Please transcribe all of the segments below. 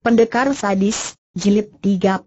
Pendekar Sadis, Jilid 34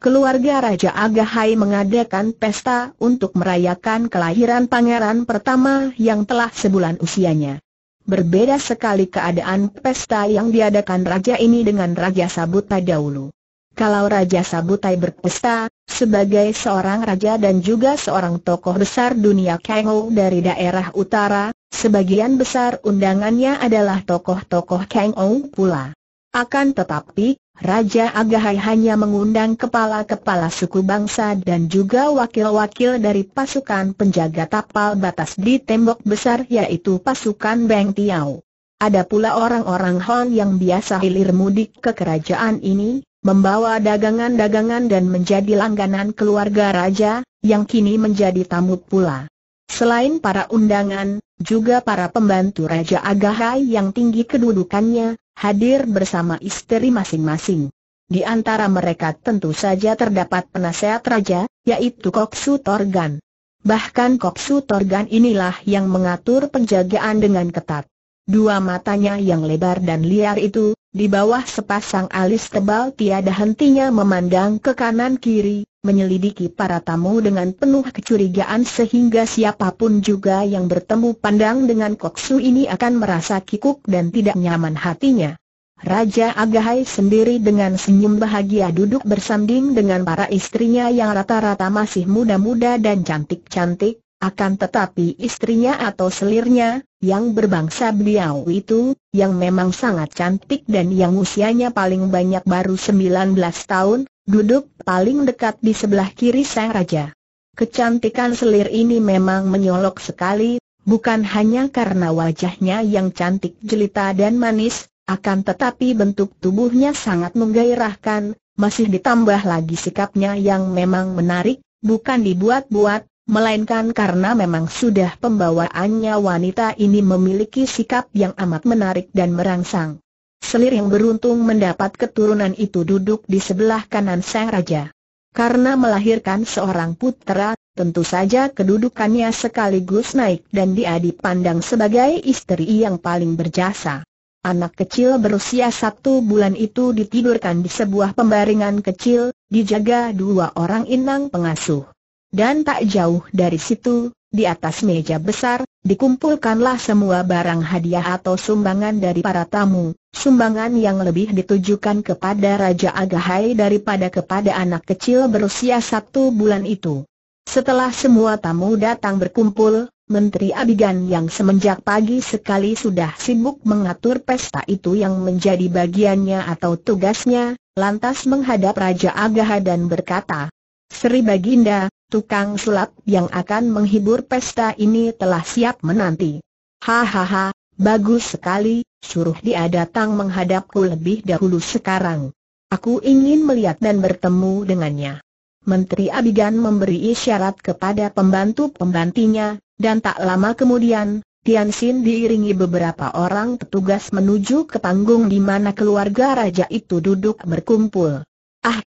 Keluarga Raja Agahai mengadakan pesta untuk merayakan kelahiran pangeran pertama yang telah sebulan usianya. Berbeda sekali keadaan pesta yang diadakan raja ini dengan Raja Sabutai dahulu. Kalau Raja Sabutai berpesta, sebagai seorang raja dan juga seorang tokoh besar dunia Kangou dari daerah utara, sebagian besar undangannya adalah tokoh-tokoh Kangou pula. Akan tetapi, Raja Agahai hanya mengundang kepala-kepala suku bangsa dan juga wakil-wakil dari pasukan penjaga tapal batas di tembok besar yaitu pasukan Beng Tiao. Ada pula orang-orang Hon yang biasa hilir mudik ke kerajaan ini, membawa dagangan-dagangan dan menjadi langganan keluarga raja, yang kini menjadi tamu pula. Selain para undangan, juga para pembantu Raja Agahai yang tinggi kedudukannya, hadir bersama istri masing-masing. Di antara mereka tentu saja terdapat penasehat raja, yaitu Koksu Torgan. Bahkan Koksu Torgan inilah yang mengatur penjagaan dengan ketat. Dua matanya yang lebar dan liar itu, di bawah sepasang alis tebal tiada hentinya memandang ke kanan kiri, menyelidiki para tamu dengan penuh kecurigaan sehingga siapapun juga yang bertemu pandang dengan Koksu ini akan merasa kikuk dan tidak nyaman hatinya. Raja Agahai sendiri dengan senyum bahagia duduk bersanding dengan para istrinya yang rata-rata masih muda-muda dan cantik-cantik, akan tetapi istrinya atau selirnya, yang berbangsa beliau itu, yang memang sangat cantik dan yang usianya paling banyak baru 19 tahun, duduk paling dekat di sebelah kiri sang raja. Kecantikan selir ini memang menyolok sekali, bukan hanya karena wajahnya yang cantik jelita dan manis, akan tetapi bentuk tubuhnya sangat menggairahkan, masih ditambah lagi sikapnya yang memang menarik, bukan dibuat-buat, melainkan karena memang sudah pembawaannya wanita ini memiliki sikap yang amat menarik dan merangsang. Selir yang beruntung mendapat keturunan itu duduk di sebelah kanan sang raja. Karena melahirkan seorang putra, tentu saja kedudukannya sekaligus naik dan dia dipandang sebagai istri yang paling berjasa. Anak kecil berusia satu bulan itu ditidurkan di sebuah pembaringan kecil, dijaga dua orang inang pengasuh. Dan tak jauh dari situ, di atas meja besar, dikumpulkanlah semua barang hadiah atau sumbangan dari para tamu, sumbangan yang lebih ditujukan kepada Raja Agahai daripada kepada anak kecil berusia satu bulan itu. Setelah semua tamu datang berkumpul, Menteri Abigan yang semenjak pagi sekali sudah sibuk mengatur pesta itu yang menjadi bagiannya atau tugasnya, lantas menghadap Raja Agaha dan berkata, Sri Baginda, tukang sulap yang akan menghibur pesta ini telah siap menanti. Hahaha, bagus sekali, suruh dia datang menghadapku lebih dahulu sekarang. Aku ingin melihat dan bertemu dengannya. Menteri Abigan memberi isyarat kepada pembantu-pembantinya, dan tak lama kemudian, Tian Xin diiringi beberapa orang petugas menuju ke panggung di mana keluarga raja itu duduk berkumpul.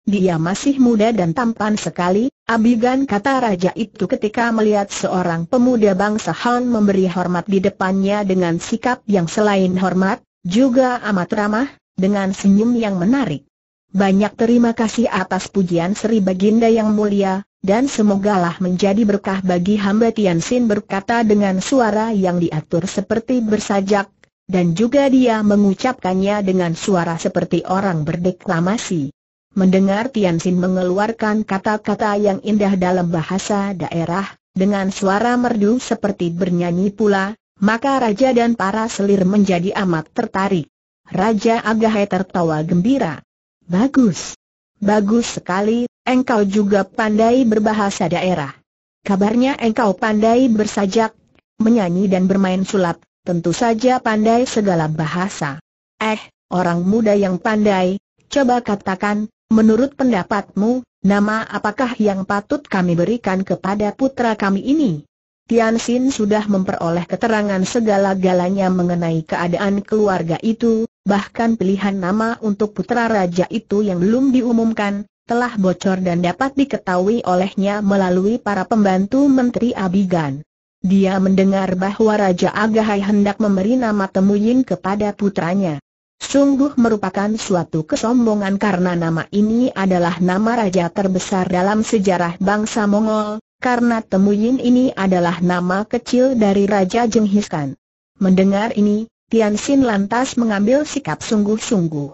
Dia masih muda dan tampan sekali, Abigan kata raja itu ketika melihat seorang pemuda bangsa Han memberi hormat di depannya dengan sikap yang selain hormat, juga amat ramah, dengan senyum yang menarik. Banyak terima kasih atas pujian Sri Baginda yang mulia, dan semogalah menjadi berkah bagi hamba Tian Xin berkata dengan suara yang diatur seperti bersajak, dan juga dia mengucapkannya dengan suara seperti orang berdeklamasi. Mendengar Tian Xin mengeluarkan kata-kata yang indah dalam bahasa daerah, dengan suara merdu seperti bernyanyi pula, maka raja dan para selir menjadi amat tertarik. Raja Agahai tertawa gembira. Bagus. Bagus sekali, engkau juga pandai berbahasa daerah. Kabarnya engkau pandai bersajak, menyanyi dan bermain sulap, tentu saja pandai segala bahasa. Eh, orang muda yang pandai, coba katakan, Menurut pendapatmu, nama apakah yang patut kami berikan kepada putra kami ini? Tian Xin sudah memperoleh keterangan segala-galanya mengenai keadaan keluarga itu, bahkan pilihan nama untuk putra raja itu yang belum diumumkan, telah bocor dan dapat diketahui olehnya melalui para pembantu Menteri Abigan. Dia mendengar bahwa Raja Agahai hendak memberi nama Temuyin kepada putranya. Sungguh merupakan suatu kesombongan karena nama ini adalah nama raja terbesar dalam sejarah bangsa Mongol, karena Temuyin ini adalah nama kecil dari Raja Khan. Mendengar ini, Tian Xin lantas mengambil sikap sungguh-sungguh.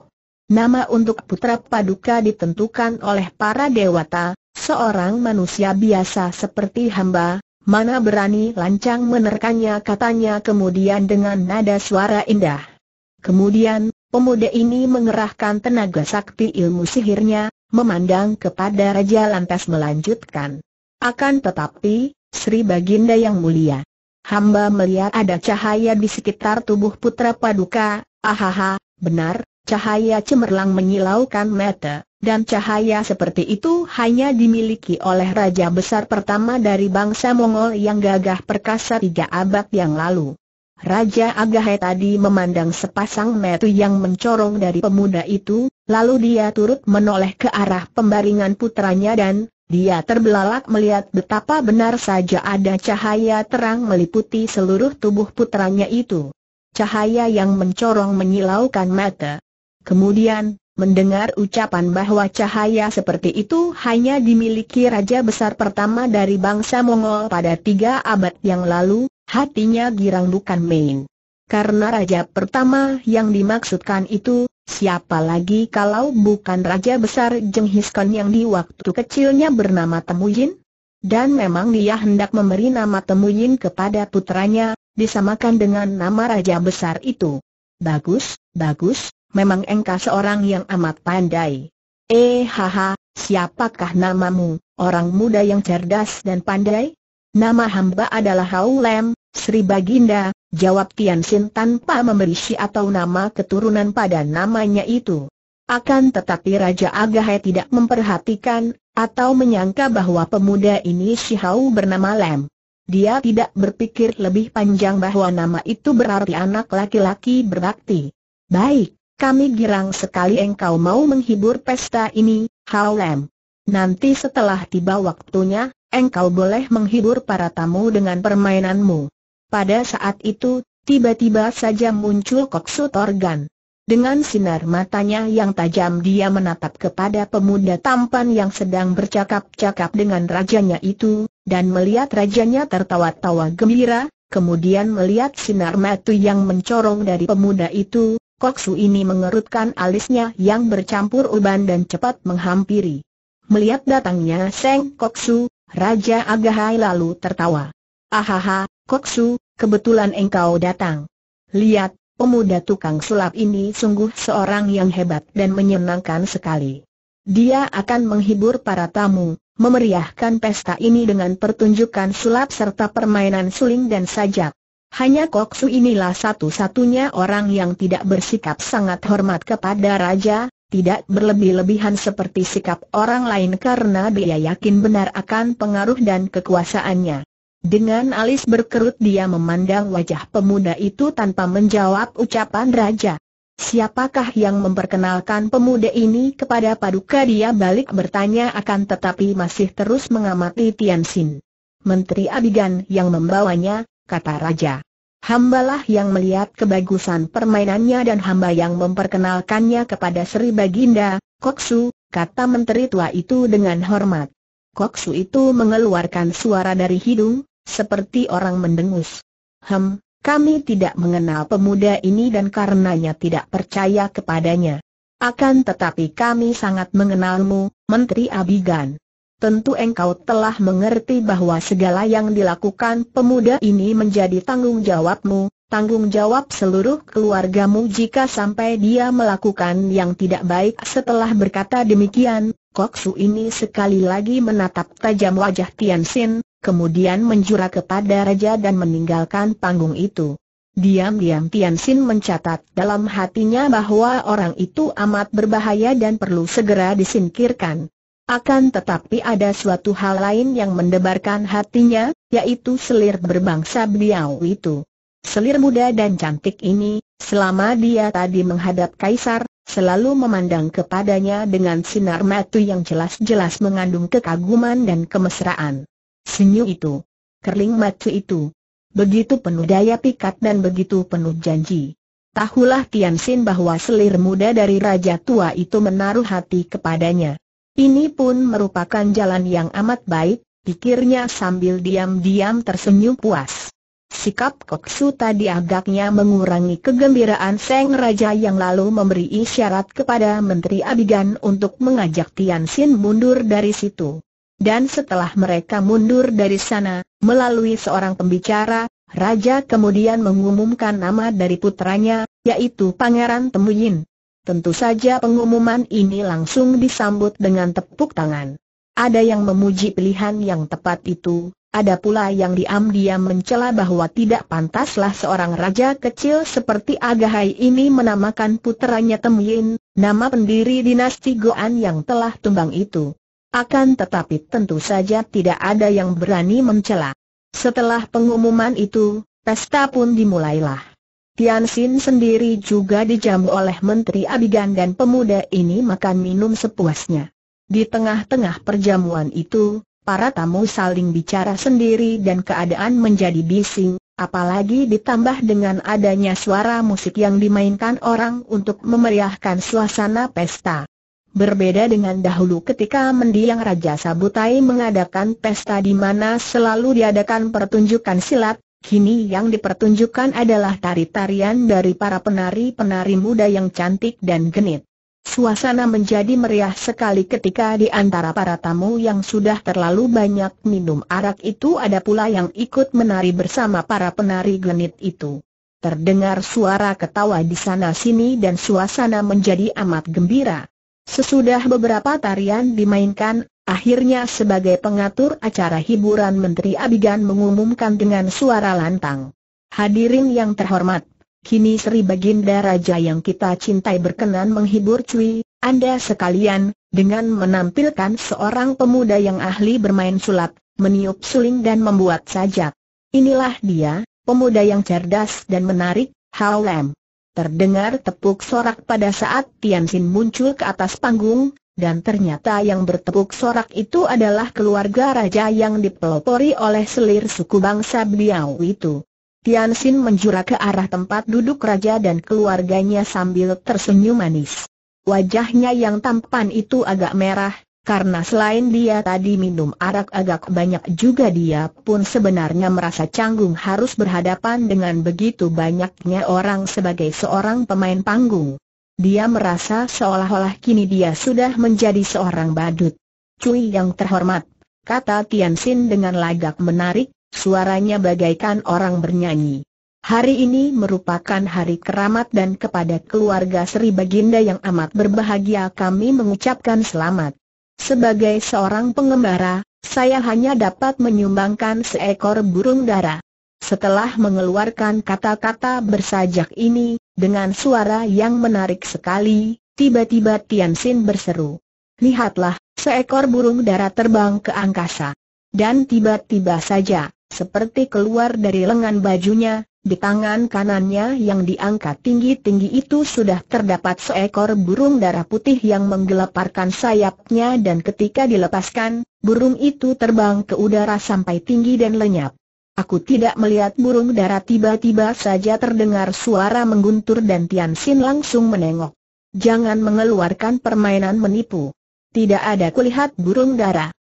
Nama untuk putra paduka ditentukan oleh para dewata, seorang manusia biasa seperti hamba, mana berani lancang menerkannya katanya kemudian dengan nada suara indah. Kemudian, pemuda ini mengerahkan tenaga sakti ilmu sihirnya, memandang kepada Raja lantas melanjutkan. Akan tetapi, Sri Baginda yang mulia. Hamba melihat ada cahaya di sekitar tubuh putra paduka, ahaha, benar, cahaya cemerlang menyilaukan mata, dan cahaya seperti itu hanya dimiliki oleh Raja Besar pertama dari bangsa Mongol yang gagah perkasa tiga abad yang lalu. Raja Agahe tadi memandang sepasang metu yang mencorong dari pemuda itu, lalu dia turut menoleh ke arah pembaringan putranya dan, dia terbelalak melihat betapa benar saja ada cahaya terang meliputi seluruh tubuh putranya itu. Cahaya yang mencorong menyilaukan mata. Kemudian, Mendengar ucapan bahwa cahaya seperti itu hanya dimiliki raja besar pertama dari bangsa Mongol pada tiga abad yang lalu, hatinya girang bukan main. Karena raja pertama yang dimaksudkan itu, siapa lagi kalau bukan raja besar Jenghis Khan yang di waktu kecilnya bernama Temujin. Dan memang dia hendak memberi nama Temujin kepada putranya, disamakan dengan nama raja besar itu. Bagus, bagus, memang engkau seorang yang amat pandai. Eh haha, siapakah namamu, orang muda yang cerdas dan pandai? Nama hamba adalah Hau Sri Baginda, jawab Tian Sin tanpa memberi si atau nama keturunan pada namanya itu. Akan tetapi Raja Agahe tidak memperhatikan, atau menyangka bahwa pemuda ini si Hau bernama Lem. Dia tidak berpikir lebih panjang bahwa nama itu berarti anak laki-laki berbakti. Baik, kami girang sekali engkau mau menghibur pesta ini, Hau Lem. Nanti setelah tiba waktunya, engkau boleh menghibur para tamu dengan permainanmu. Pada saat itu, tiba-tiba saja muncul Koksu Torgan. Dengan sinar matanya yang tajam dia menatap kepada pemuda tampan yang sedang bercakap-cakap dengan rajanya itu, dan melihat rajanya tertawa-tawa gembira, kemudian melihat sinar mata yang mencorong dari pemuda itu, Koksu ini mengerutkan alisnya yang bercampur uban dan cepat menghampiri. Melihat datangnya Seng Koksu, Raja Agahai lalu tertawa. Ahaha, Koksu, kebetulan engkau datang. Lihat, pemuda tukang sulap ini sungguh seorang yang hebat dan menyenangkan sekali. Dia akan menghibur para tamu, memeriahkan pesta ini dengan pertunjukan sulap serta permainan suling dan sajak. Hanya Su inilah satu-satunya orang yang tidak bersikap sangat hormat kepada raja, tidak berlebih-lebihan seperti sikap orang lain karena dia yakin benar akan pengaruh dan kekuasaannya. Dengan alis berkerut dia memandang wajah pemuda itu tanpa menjawab ucapan raja. Siapakah yang memperkenalkan pemuda ini kepada paduka dia balik bertanya akan tetapi masih terus mengamati Tianxin. Menteri Abigan yang membawanya, kata raja. Hambalah yang melihat kebagusan permainannya dan hamba yang memperkenalkannya kepada Sri Baginda, Koksu, kata menteri tua itu dengan hormat. Koksu itu mengeluarkan suara dari hidung, seperti orang mendengus. Hem, kami tidak mengenal pemuda ini dan karenanya tidak percaya kepadanya. Akan tetapi kami sangat mengenalmu, Menteri Abigan. Tentu engkau telah mengerti bahwa segala yang dilakukan pemuda ini menjadi tanggung jawabmu, tanggung jawab seluruh keluargamu jika sampai dia melakukan yang tidak baik. Setelah berkata demikian, Koksu ini sekali lagi menatap tajam wajah Tian Xin kemudian menjurah kepada raja dan meninggalkan panggung itu. Diam-diam Tian Xin mencatat dalam hatinya bahwa orang itu amat berbahaya dan perlu segera disingkirkan. Akan tetapi ada suatu hal lain yang mendebarkan hatinya, yaitu selir berbangsa beliau itu. Selir muda dan cantik ini, selama dia tadi menghadap kaisar, selalu memandang kepadanya dengan sinar mata yang jelas-jelas mengandung kekaguman dan kemesraan. Senyu itu. Kerling macu itu. Begitu penuh daya pikat dan begitu penuh janji. Tahulah Tian Xin bahwa selir muda dari Raja Tua itu menaruh hati kepadanya. Ini pun merupakan jalan yang amat baik, pikirnya sambil diam-diam tersenyum puas. Sikap Koksu tadi agaknya mengurangi kegembiraan Seng Raja yang lalu memberi isyarat kepada Menteri Abigan untuk mengajak Tian Xin mundur dari situ. Dan setelah mereka mundur dari sana, melalui seorang pembicara, Raja kemudian mengumumkan nama dari putranya, yaitu Pangeran Temuyin. Tentu saja pengumuman ini langsung disambut dengan tepuk tangan. Ada yang memuji pilihan yang tepat itu, ada pula yang diam-diam mencela bahwa tidak pantaslah seorang raja kecil seperti Agahai ini menamakan putranya Temuyin, nama pendiri dinasti Goan yang telah tumbang itu. Akan tetapi tentu saja tidak ada yang berani mencela. Setelah pengumuman itu, pesta pun dimulailah. Tian Xin sendiri juga dijamu oleh Menteri Abigan dan pemuda ini makan minum sepuasnya. Di tengah-tengah perjamuan itu, para tamu saling bicara sendiri dan keadaan menjadi bising, apalagi ditambah dengan adanya suara musik yang dimainkan orang untuk memeriahkan suasana pesta. Berbeda dengan dahulu ketika mendiang Raja Sabutai mengadakan pesta di mana selalu diadakan pertunjukan silat, kini yang dipertunjukkan adalah tari-tarian dari para penari-penari muda yang cantik dan genit. Suasana menjadi meriah sekali ketika di antara para tamu yang sudah terlalu banyak minum arak itu ada pula yang ikut menari bersama para penari genit itu. Terdengar suara ketawa di sana-sini dan suasana menjadi amat gembira. Sesudah beberapa tarian dimainkan, akhirnya sebagai pengatur acara hiburan Menteri Abigan mengumumkan dengan suara lantang. Hadirin yang terhormat, kini Sri Baginda Raja yang kita cintai berkenan menghibur cuy Anda sekalian, dengan menampilkan seorang pemuda yang ahli bermain sulap, meniup suling dan membuat sajak. Inilah dia, pemuda yang cerdas dan menarik, Hao Terdengar tepuk sorak pada saat Tian Xin muncul ke atas panggung, dan ternyata yang bertepuk sorak itu adalah keluarga raja yang dipelopori oleh selir suku bangsa beliau itu. Tian Xin menjura ke arah tempat duduk raja dan keluarganya sambil tersenyum manis. Wajahnya yang tampan itu agak merah, karena selain dia tadi minum arak agak banyak juga dia pun sebenarnya merasa canggung harus berhadapan dengan begitu banyaknya orang sebagai seorang pemain panggung. Dia merasa seolah-olah kini dia sudah menjadi seorang badut. Cui yang terhormat, kata Tian Xin dengan lagak menarik, suaranya bagaikan orang bernyanyi. Hari ini merupakan hari keramat dan kepada keluarga Sri Baginda yang amat berbahagia kami mengucapkan selamat. Sebagai seorang pengembara, saya hanya dapat menyumbangkan seekor burung dara. Setelah mengeluarkan kata-kata bersajak ini, dengan suara yang menarik sekali, tiba-tiba Tian Xin berseru. Lihatlah, seekor burung dara terbang ke angkasa. Dan tiba-tiba saja, seperti keluar dari lengan bajunya, di tangan kanannya yang diangkat tinggi-tinggi itu sudah terdapat seekor burung darah putih yang menggelaparkan sayapnya dan ketika dilepaskan, burung itu terbang ke udara sampai tinggi dan lenyap. Aku tidak melihat burung darah tiba-tiba saja terdengar suara mengguntur dan Tian Xin langsung menengok. Jangan mengeluarkan permainan menipu. Tidak ada kulihat burung darah.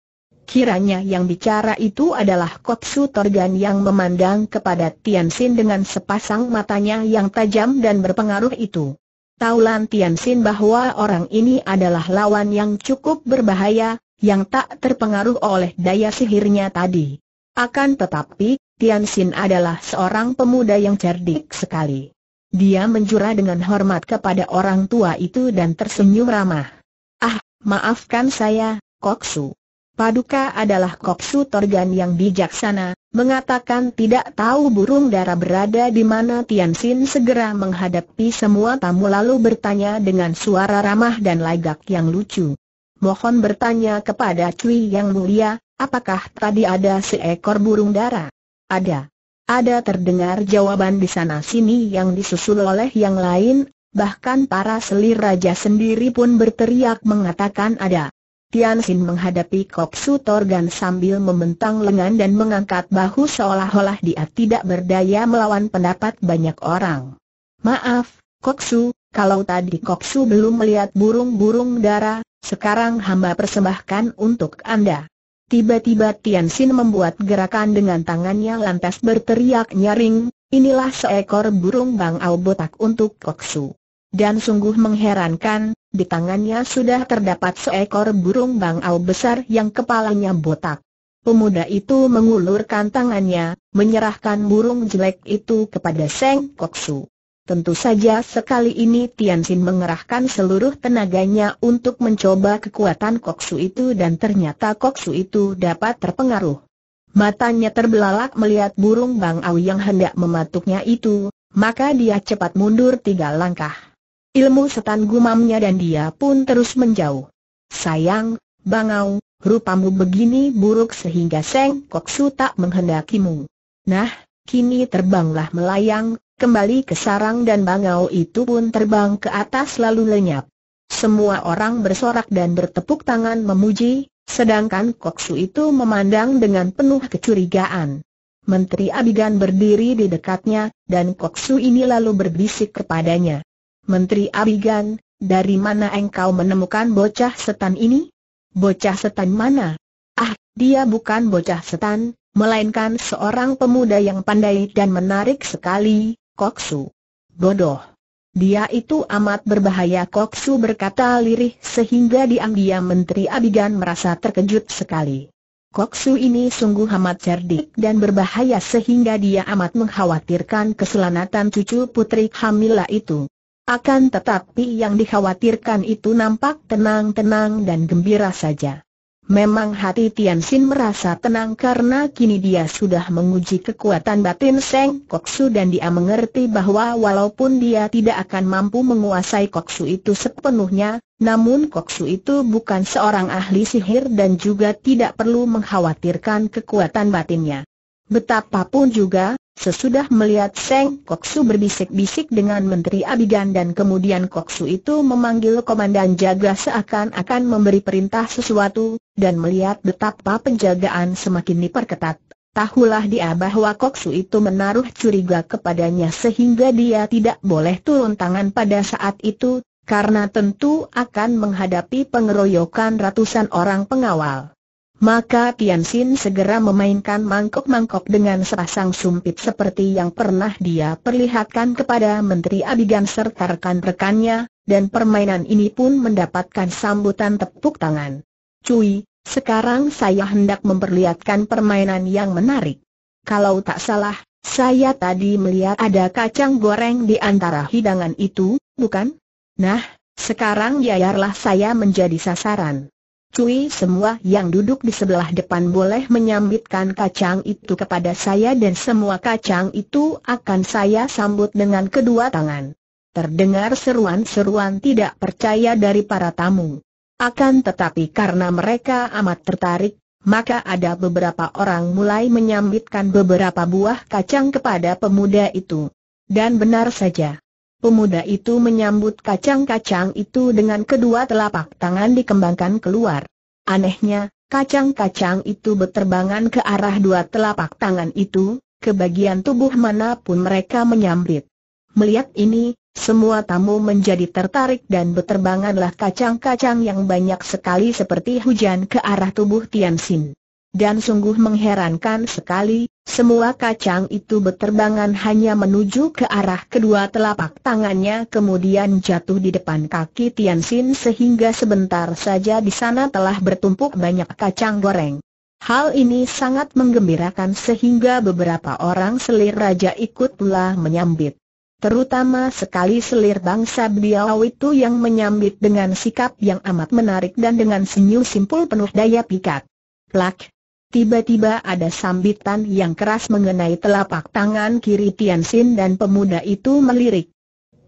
Kiranya yang bicara itu adalah Su Torgan yang memandang kepada Tianxin dengan sepasang matanya yang tajam dan berpengaruh itu. Taulan Tianxin bahwa orang ini adalah lawan yang cukup berbahaya, yang tak terpengaruh oleh daya sihirnya tadi. Akan tetapi, Tianxin adalah seorang pemuda yang cerdik sekali. Dia menjura dengan hormat kepada orang tua itu dan tersenyum ramah. Ah, maafkan saya, Koksu. Paduka adalah Kopsu Torgan yang bijaksana, mengatakan tidak tahu burung darah berada di mana Tian Xin segera menghadapi semua tamu lalu bertanya dengan suara ramah dan lagak yang lucu. Mohon bertanya kepada Cui Yang Mulia, apakah tadi ada seekor burung darah? Ada. Ada terdengar jawaban di sana sini yang disusul oleh yang lain, bahkan para selir raja sendiri pun berteriak mengatakan ada. Tian Xin menghadapi Kok Su Torgan sambil membentang lengan dan mengangkat bahu seolah-olah dia tidak berdaya melawan pendapat banyak orang. Maaf, Kok Su, kalau tadi Kok Su belum melihat burung-burung darah, sekarang hamba persembahkan untuk Anda. Tiba-tiba Tian Xin membuat gerakan dengan tangannya lantas berteriak nyaring, inilah seekor burung bangau botak untuk Kok Su. Dan sungguh mengherankan, di tangannya sudah terdapat seekor burung bangau besar yang kepalanya botak. Pemuda itu mengulurkan tangannya, menyerahkan burung jelek itu kepada Seng Koksu. Tentu saja sekali ini Tian Xin mengerahkan seluruh tenaganya untuk mencoba kekuatan Koksu itu dan ternyata Koksu itu dapat terpengaruh. Matanya terbelalak melihat burung bangau yang hendak mematuknya itu, maka dia cepat mundur tiga langkah. Ilmu setan gumamnya dan dia pun terus menjauh. Sayang, bangau, rupamu begini buruk sehingga Seng Koksu tak menghendakimu. Nah, kini terbanglah melayang, kembali ke sarang dan bangau itu pun terbang ke atas lalu lenyap. Semua orang bersorak dan bertepuk tangan memuji, sedangkan Koksu itu memandang dengan penuh kecurigaan. Menteri Abigan berdiri di dekatnya, dan Koksu ini lalu berbisik kepadanya. Menteri Abigan, dari mana engkau menemukan bocah setan ini? Bocah setan mana? Ah, dia bukan bocah setan, melainkan seorang pemuda yang pandai dan menarik sekali, Koksu. Bodoh. Dia itu amat berbahaya Koksu berkata lirih sehingga diam-diam Menteri Abigan merasa terkejut sekali. Koksu ini sungguh amat cerdik dan berbahaya sehingga dia amat mengkhawatirkan keselamatan cucu putri Hamila itu. Akan tetapi yang dikhawatirkan itu nampak tenang-tenang dan gembira saja. Memang hati Tian Xin merasa tenang karena kini dia sudah menguji kekuatan batin Seng Koksu dan dia mengerti bahwa walaupun dia tidak akan mampu menguasai Koksu itu sepenuhnya, namun Koksu itu bukan seorang ahli sihir dan juga tidak perlu mengkhawatirkan kekuatan batinnya. Betapapun juga, Sesudah melihat Seng Koksu berbisik-bisik dengan Menteri Abigan dan kemudian Koksu itu memanggil Komandan Jaga seakan-akan memberi perintah sesuatu, dan melihat betapa penjagaan semakin diperketat. Tahulah dia bahwa Koksu itu menaruh curiga kepadanya sehingga dia tidak boleh turun tangan pada saat itu, karena tentu akan menghadapi pengeroyokan ratusan orang pengawal. Maka Tian Xin segera memainkan mangkok-mangkok dengan sepasang sumpit seperti yang pernah dia perlihatkan kepada Menteri Abigan serta rekan-rekannya, dan permainan ini pun mendapatkan sambutan tepuk tangan. Cui, sekarang saya hendak memperlihatkan permainan yang menarik. Kalau tak salah, saya tadi melihat ada kacang goreng di antara hidangan itu, bukan? Nah, sekarang biarlah saya menjadi sasaran. Cui semua yang duduk di sebelah depan boleh menyambitkan kacang itu kepada saya dan semua kacang itu akan saya sambut dengan kedua tangan. Terdengar seruan-seruan tidak percaya dari para tamu. Akan tetapi karena mereka amat tertarik, maka ada beberapa orang mulai menyambitkan beberapa buah kacang kepada pemuda itu. Dan benar saja. Pemuda itu menyambut kacang-kacang itu dengan kedua telapak tangan dikembangkan keluar. Anehnya, kacang-kacang itu berterbangan ke arah dua telapak tangan itu, ke bagian tubuh manapun mereka menyambit. Melihat ini, semua tamu menjadi tertarik dan berterbanganlah kacang-kacang yang banyak sekali seperti hujan ke arah tubuh Tianxin. Dan sungguh mengherankan sekali, semua kacang itu berterbangan hanya menuju ke arah kedua telapak tangannya kemudian jatuh di depan kaki Tian Xin sehingga sebentar saja di sana telah bertumpuk banyak kacang goreng. Hal ini sangat menggembirakan sehingga beberapa orang selir raja ikut pula menyambit. Terutama sekali selir bangsa beliau itu yang menyambit dengan sikap yang amat menarik dan dengan senyum simpul penuh daya pikat. Plak, Tiba-tiba ada sambitan yang keras mengenai telapak tangan kiri Tiansin dan pemuda itu melirik.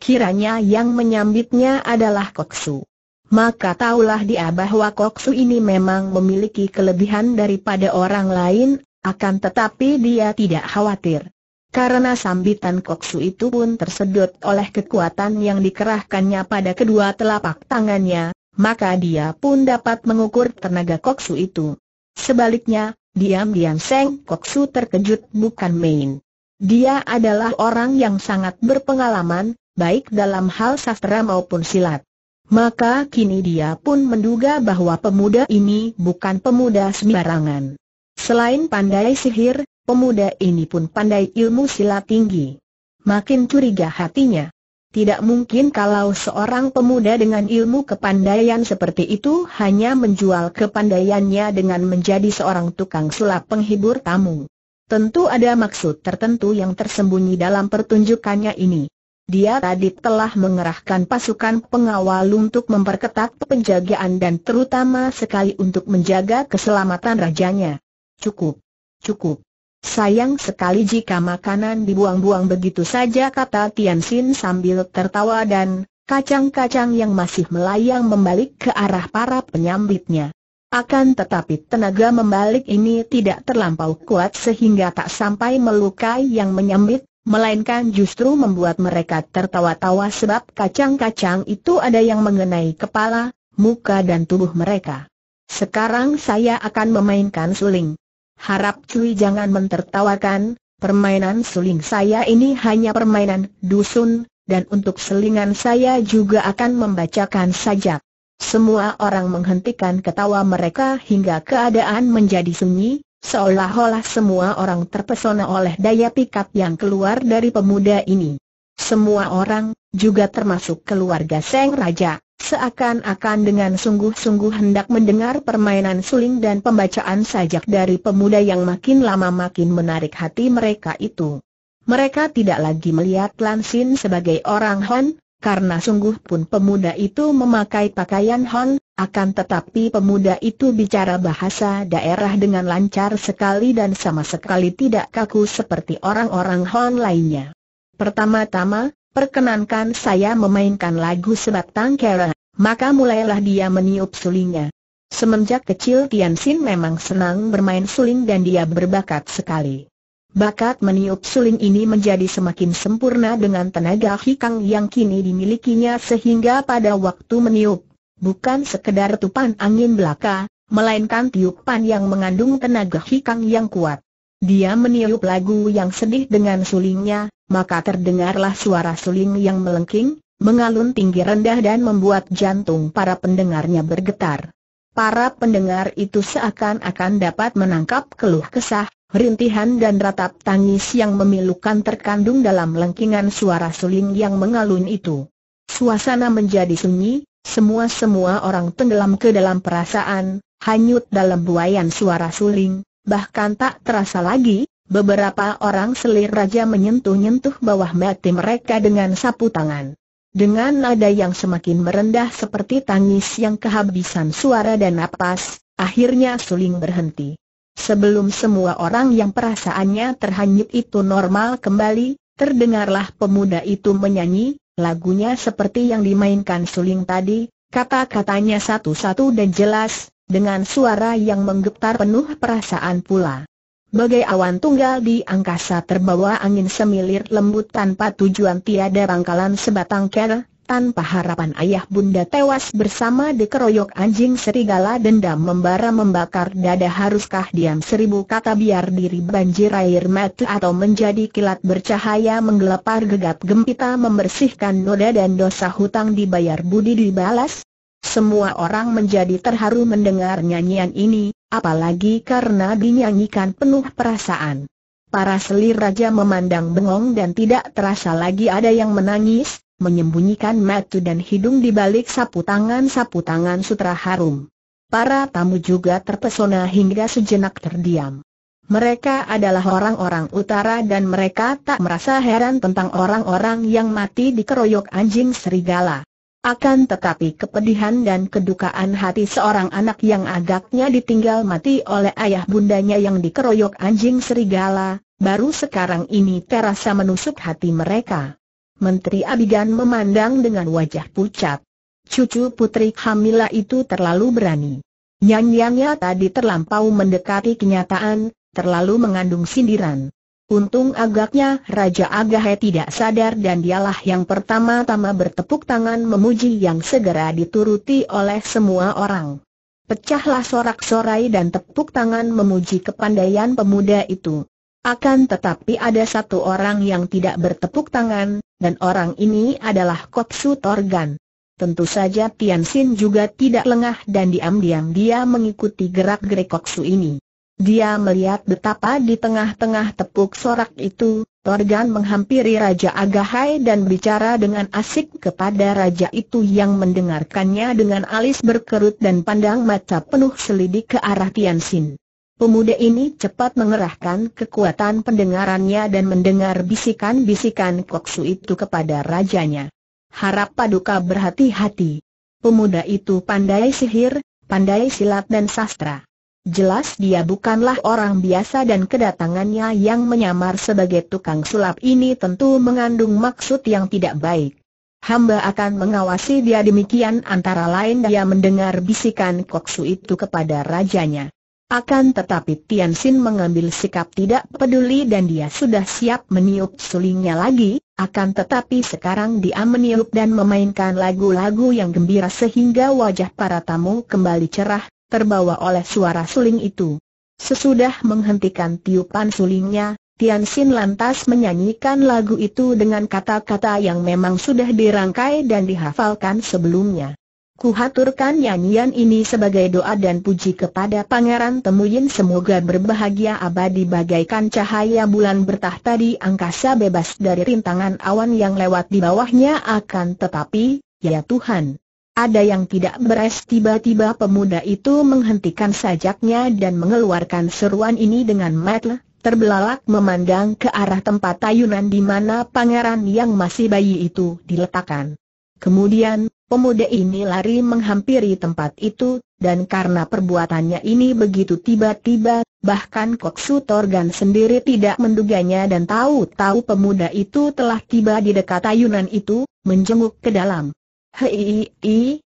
Kiranya yang menyambitnya adalah Koksu. Maka taulah dia bahwa Koksu ini memang memiliki kelebihan daripada orang lain, akan tetapi dia tidak khawatir. Karena sambitan Koksu itu pun tersedot oleh kekuatan yang dikerahkannya pada kedua telapak tangannya, maka dia pun dapat mengukur tenaga Koksu itu. Sebaliknya, diam-diam Seng Koksu terkejut bukan main. Dia adalah orang yang sangat berpengalaman, baik dalam hal sastra maupun silat. Maka kini dia pun menduga bahwa pemuda ini bukan pemuda sembarangan. Selain pandai sihir, pemuda ini pun pandai ilmu silat tinggi. Makin curiga hatinya. Tidak mungkin kalau seorang pemuda dengan ilmu kepandaian seperti itu hanya menjual kepandaiannya dengan menjadi seorang tukang sulap penghibur tamu. Tentu ada maksud tertentu yang tersembunyi dalam pertunjukannya ini. Dia tadi telah mengerahkan pasukan pengawal untuk memperketat penjagaan dan terutama sekali untuk menjaga keselamatan rajanya. Cukup. Cukup. Sayang sekali jika makanan dibuang-buang begitu saja kata Tian Xin sambil tertawa dan kacang-kacang yang masih melayang membalik ke arah para penyambitnya. Akan tetapi tenaga membalik ini tidak terlampau kuat sehingga tak sampai melukai yang menyambit, melainkan justru membuat mereka tertawa-tawa sebab kacang-kacang itu ada yang mengenai kepala, muka dan tubuh mereka. Sekarang saya akan memainkan suling. Harap cuy jangan mentertawakan, permainan suling saya ini hanya permainan dusun, dan untuk selingan saya juga akan membacakan sajak. Semua orang menghentikan ketawa mereka hingga keadaan menjadi sunyi, seolah-olah semua orang terpesona oleh daya pikat yang keluar dari pemuda ini. Semua orang, juga termasuk keluarga Seng Raja, seakan-akan dengan sungguh-sungguh hendak mendengar permainan suling dan pembacaan sajak dari pemuda yang makin lama makin menarik hati mereka itu. Mereka tidak lagi melihat Lansin sebagai orang Hon, karena sungguh pun pemuda itu memakai pakaian Hon, akan tetapi pemuda itu bicara bahasa daerah dengan lancar sekali dan sama sekali tidak kaku seperti orang-orang Hon lainnya. Pertama-tama, perkenankan saya memainkan lagu sebatang kera. Maka mulailah dia meniup sulingnya. Semenjak kecil Tian Xin memang senang bermain suling dan dia berbakat sekali. Bakat meniup suling ini menjadi semakin sempurna dengan tenaga hikang yang kini dimilikinya sehingga pada waktu meniup, bukan sekedar tupan angin belaka, melainkan tiupan yang mengandung tenaga hikang yang kuat. Dia meniup lagu yang sedih dengan sulingnya, maka terdengarlah suara suling yang melengking, mengalun tinggi rendah dan membuat jantung para pendengarnya bergetar. Para pendengar itu seakan-akan dapat menangkap keluh kesah, rintihan dan ratap tangis yang memilukan terkandung dalam lengkingan suara suling yang mengalun itu. Suasana menjadi sunyi, semua-semua orang tenggelam ke dalam perasaan, hanyut dalam buayan suara suling, bahkan tak terasa lagi, beberapa orang selir raja menyentuh-nyentuh bawah mati mereka dengan sapu tangan. Dengan nada yang semakin merendah seperti tangis yang kehabisan suara dan napas, akhirnya suling berhenti. Sebelum semua orang yang perasaannya terhanyut itu normal kembali, terdengarlah pemuda itu menyanyi, lagunya seperti yang dimainkan suling tadi, kata-katanya satu-satu dan jelas, dengan suara yang menggetar penuh perasaan pula bagai awan tunggal di angkasa terbawa angin semilir lembut tanpa tujuan tiada bangkalan sebatang ker, tanpa harapan ayah bunda tewas bersama dikeroyok anjing serigala dendam membara membakar dada haruskah diam seribu kata biar diri banjir air mata atau menjadi kilat bercahaya menggelepar gegap gempita membersihkan noda dan dosa hutang dibayar budi dibalas? Semua orang menjadi terharu mendengar nyanyian ini, apalagi karena dinyanyikan penuh perasaan. Para selir raja memandang bengong dan tidak terasa lagi ada yang menangis, menyembunyikan mata dan hidung di balik sapu tangan-sapu tangan sutra harum. Para tamu juga terpesona hingga sejenak terdiam. Mereka adalah orang-orang utara dan mereka tak merasa heran tentang orang-orang yang mati dikeroyok anjing serigala. Akan tetapi kepedihan dan kedukaan hati seorang anak yang agaknya ditinggal mati oleh ayah bundanya yang dikeroyok anjing serigala, baru sekarang ini terasa menusuk hati mereka. Menteri Abigan memandang dengan wajah pucat. Cucu putri Hamila itu terlalu berani. Nyanyiannya tadi terlampau mendekati kenyataan, terlalu mengandung sindiran. Untung agaknya Raja Agahe tidak sadar dan dialah yang pertama-tama bertepuk tangan memuji yang segera dituruti oleh semua orang. Pecahlah sorak-sorai dan tepuk tangan memuji kepandaian pemuda itu. Akan tetapi ada satu orang yang tidak bertepuk tangan, dan orang ini adalah Kopsu Torgan. Tentu saja Tian Xin juga tidak lengah dan diam-diam dia mengikuti gerak-gerik Kopsu ini. Dia melihat betapa di tengah-tengah tepuk sorak itu, Torgan menghampiri Raja Agahai dan bicara dengan asik kepada Raja itu yang mendengarkannya dengan alis berkerut dan pandang mata penuh selidik ke arah Tian Xin. Pemuda ini cepat mengerahkan kekuatan pendengarannya dan mendengar bisikan-bisikan koksu itu kepada rajanya. Harap paduka berhati-hati. Pemuda itu pandai sihir, pandai silat dan sastra. Jelas dia bukanlah orang biasa dan kedatangannya yang menyamar sebagai tukang sulap ini tentu mengandung maksud yang tidak baik. Hamba akan mengawasi dia demikian antara lain dia mendengar bisikan Koksu itu kepada rajanya. Akan tetapi Tian Xin mengambil sikap tidak peduli dan dia sudah siap meniup sulingnya lagi, akan tetapi sekarang dia meniup dan memainkan lagu-lagu yang gembira sehingga wajah para tamu kembali cerah, terbawa oleh suara suling itu. Sesudah menghentikan tiupan sulingnya, Tian Xin lantas menyanyikan lagu itu dengan kata-kata yang memang sudah dirangkai dan dihafalkan sebelumnya. Kuhaturkan nyanyian ini sebagai doa dan puji kepada Pangeran Temuyin semoga berbahagia abadi bagaikan cahaya bulan bertahta di angkasa bebas dari rintangan awan yang lewat di bawahnya akan tetapi, ya Tuhan, ada yang tidak beres tiba-tiba pemuda itu menghentikan sajaknya dan mengeluarkan seruan ini dengan metel, terbelalak memandang ke arah tempat tayunan di mana pangeran yang masih bayi itu diletakkan. Kemudian, pemuda ini lari menghampiri tempat itu, dan karena perbuatannya ini begitu tiba-tiba, bahkan Koksu Torgan sendiri tidak menduganya dan tahu-tahu pemuda itu telah tiba di dekat tayunan itu, menjenguk ke dalam. Hei,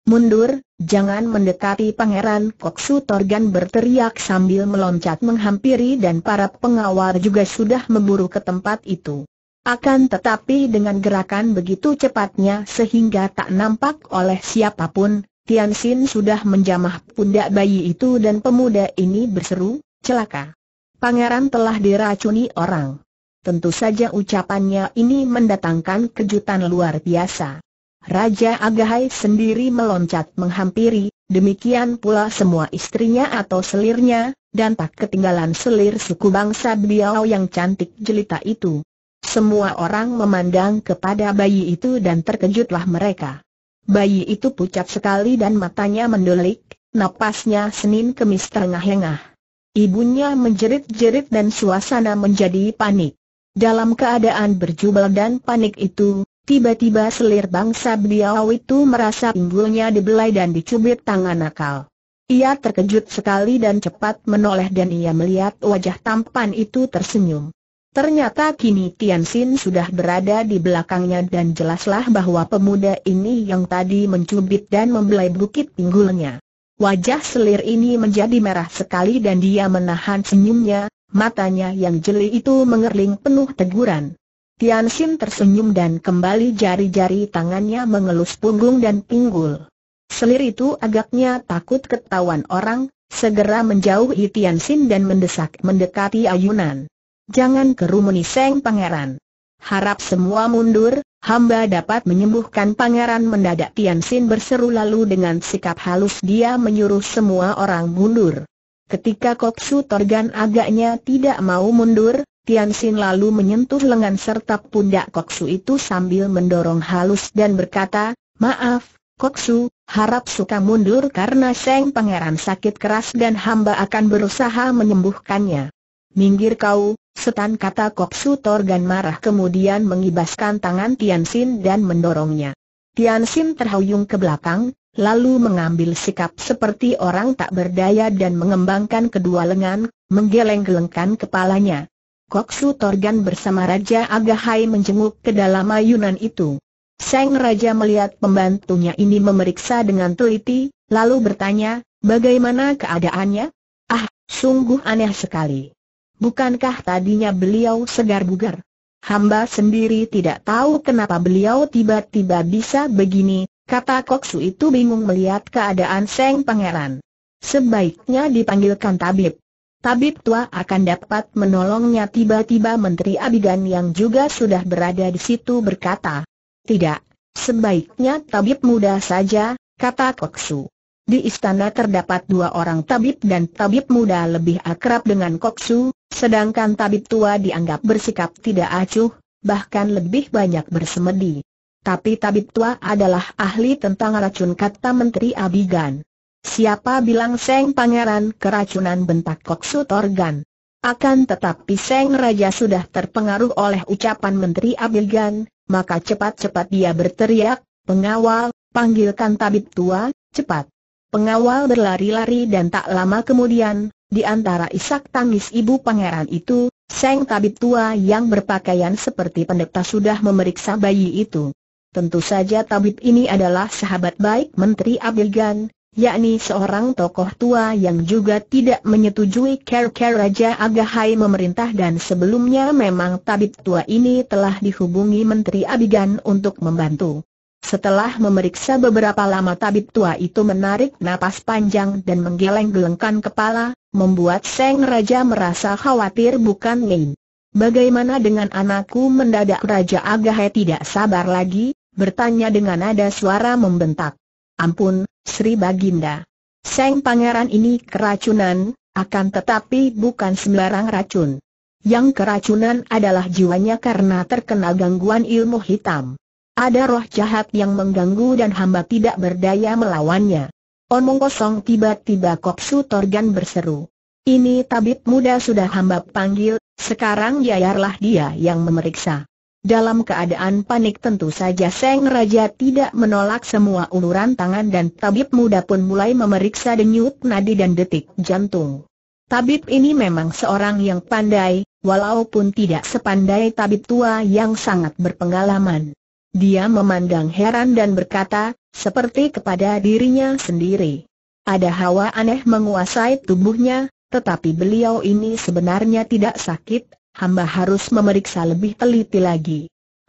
mundur, jangan mendekati Pangeran Koksu Torgan berteriak sambil meloncat menghampiri dan para pengawal juga sudah memburu ke tempat itu. Akan tetapi dengan gerakan begitu cepatnya sehingga tak nampak oleh siapapun, Tian Xin sudah menjamah pundak bayi itu dan pemuda ini berseru, celaka. Pangeran telah diracuni orang. Tentu saja ucapannya ini mendatangkan kejutan luar biasa. Raja Agahai sendiri meloncat menghampiri, demikian pula semua istrinya atau selirnya, dan tak ketinggalan selir suku bangsa beliau yang cantik jelita itu. Semua orang memandang kepada bayi itu dan terkejutlah mereka. Bayi itu pucat sekali dan matanya mendelik, napasnya Senin kemis terengah-engah. Ibunya menjerit-jerit dan suasana menjadi panik. Dalam keadaan berjubel dan panik itu, Tiba-tiba selir bangsa beliau itu merasa pinggulnya dibelai dan dicubit tangan nakal. Ia terkejut sekali dan cepat menoleh dan ia melihat wajah tampan itu tersenyum. Ternyata kini Tian Xin sudah berada di belakangnya dan jelaslah bahwa pemuda ini yang tadi mencubit dan membelai bukit pinggulnya. Wajah selir ini menjadi merah sekali dan dia menahan senyumnya, matanya yang jeli itu mengerling penuh teguran. Tian Xin tersenyum dan kembali jari-jari tangannya mengelus punggung dan pinggul. Selir itu agaknya takut ketahuan orang, segera menjauhi Tian Xin dan mendesak mendekati ayunan. Jangan kerumuni Seng Pangeran. Harap semua mundur, hamba dapat menyembuhkan Pangeran mendadak Tian Xin berseru lalu dengan sikap halus dia menyuruh semua orang mundur. Ketika Koksu Torgan agaknya tidak mau mundur, Tian Xin lalu menyentuh lengan serta pundak Koksu itu sambil mendorong halus dan berkata, Maaf, Koksu, harap suka mundur karena Seng Pangeran sakit keras dan hamba akan berusaha menyembuhkannya. Minggir kau, setan kata Koksu Torgan marah kemudian mengibaskan tangan Tian Xin dan mendorongnya. Tian Xin terhuyung ke belakang, lalu mengambil sikap seperti orang tak berdaya dan mengembangkan kedua lengan, menggeleng-gelengkan kepalanya. Koksu Torgan bersama Raja Agahai menjenguk ke dalam ayunan itu. Sang Raja melihat pembantunya ini memeriksa dengan teliti, lalu bertanya, bagaimana keadaannya? Ah, sungguh aneh sekali. Bukankah tadinya beliau segar bugar? Hamba sendiri tidak tahu kenapa beliau tiba-tiba bisa begini, kata Koksu itu bingung melihat keadaan Sang Pangeran. Sebaiknya dipanggilkan tabib, Tabib tua akan dapat menolongnya tiba-tiba Menteri Abigan yang juga sudah berada di situ berkata. Tidak, sebaiknya tabib muda saja, kata Koksu. Di istana terdapat dua orang tabib dan tabib muda lebih akrab dengan Koksu, sedangkan tabib tua dianggap bersikap tidak acuh, bahkan lebih banyak bersemedi. Tapi tabib tua adalah ahli tentang racun kata Menteri Abigan. Siapa bilang Seng Pangeran keracunan bentak Koksu Torgan? Akan tetapi Seng Raja sudah terpengaruh oleh ucapan Menteri Abilgan, maka cepat-cepat dia berteriak, pengawal, panggilkan tabib tua, cepat. Pengawal berlari-lari dan tak lama kemudian, di antara isak tangis ibu pangeran itu, Seng tabib tua yang berpakaian seperti pendeta sudah memeriksa bayi itu. Tentu saja tabib ini adalah sahabat baik Menteri Abilgan, yakni seorang tokoh tua yang juga tidak menyetujui care-care Raja Agahai memerintah dan sebelumnya memang tabib tua ini telah dihubungi Menteri Abigan untuk membantu. Setelah memeriksa beberapa lama tabib tua itu menarik napas panjang dan menggeleng-gelengkan kepala, membuat Seng Raja merasa khawatir bukan main. Bagaimana dengan anakku mendadak Raja Agahai tidak sabar lagi, bertanya dengan nada suara membentak. Ampun, Sri Baginda. Seng pangeran ini keracunan, akan tetapi bukan sembarang racun. Yang keracunan adalah jiwanya karena terkena gangguan ilmu hitam. Ada roh jahat yang mengganggu dan hamba tidak berdaya melawannya. Omong kosong tiba-tiba Kopsu Torgan berseru. Ini tabib muda sudah hamba panggil, sekarang biarlah dia yang memeriksa. Dalam keadaan panik tentu saja Seng Raja tidak menolak semua uluran tangan dan tabib muda pun mulai memeriksa denyut nadi dan detik jantung. Tabib ini memang seorang yang pandai, walaupun tidak sepandai tabib tua yang sangat berpengalaman. Dia memandang heran dan berkata, seperti kepada dirinya sendiri. Ada hawa aneh menguasai tubuhnya, tetapi beliau ini sebenarnya tidak sakit, hamba harus memeriksa lebih teliti lagi.